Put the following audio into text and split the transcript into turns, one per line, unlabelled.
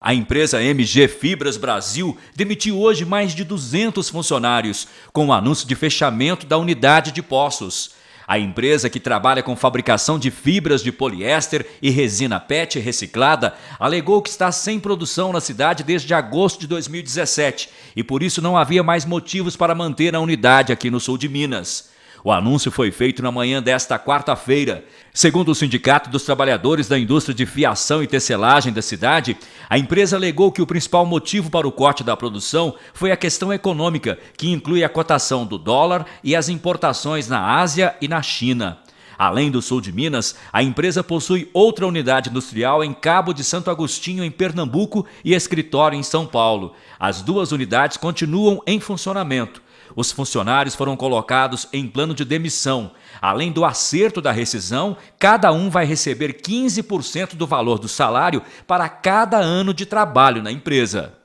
A empresa MG Fibras Brasil demitiu hoje mais de 200 funcionários, com o anúncio de fechamento da unidade de Poços. A empresa que trabalha com fabricação de fibras de poliéster e resina PET reciclada alegou que está sem produção na cidade desde agosto de 2017 e por isso não havia mais motivos para manter a unidade aqui no sul de Minas. O anúncio foi feito na manhã desta quarta-feira. Segundo o Sindicato dos Trabalhadores da Indústria de Fiação e Tecelagem da cidade, a empresa alegou que o principal motivo para o corte da produção foi a questão econômica, que inclui a cotação do dólar e as importações na Ásia e na China. Além do sul de Minas, a empresa possui outra unidade industrial em Cabo de Santo Agostinho, em Pernambuco, e escritório em São Paulo. As duas unidades continuam em funcionamento. Os funcionários foram colocados em plano de demissão. Além do acerto da rescisão, cada um vai receber 15% do valor do salário para cada ano de trabalho na empresa.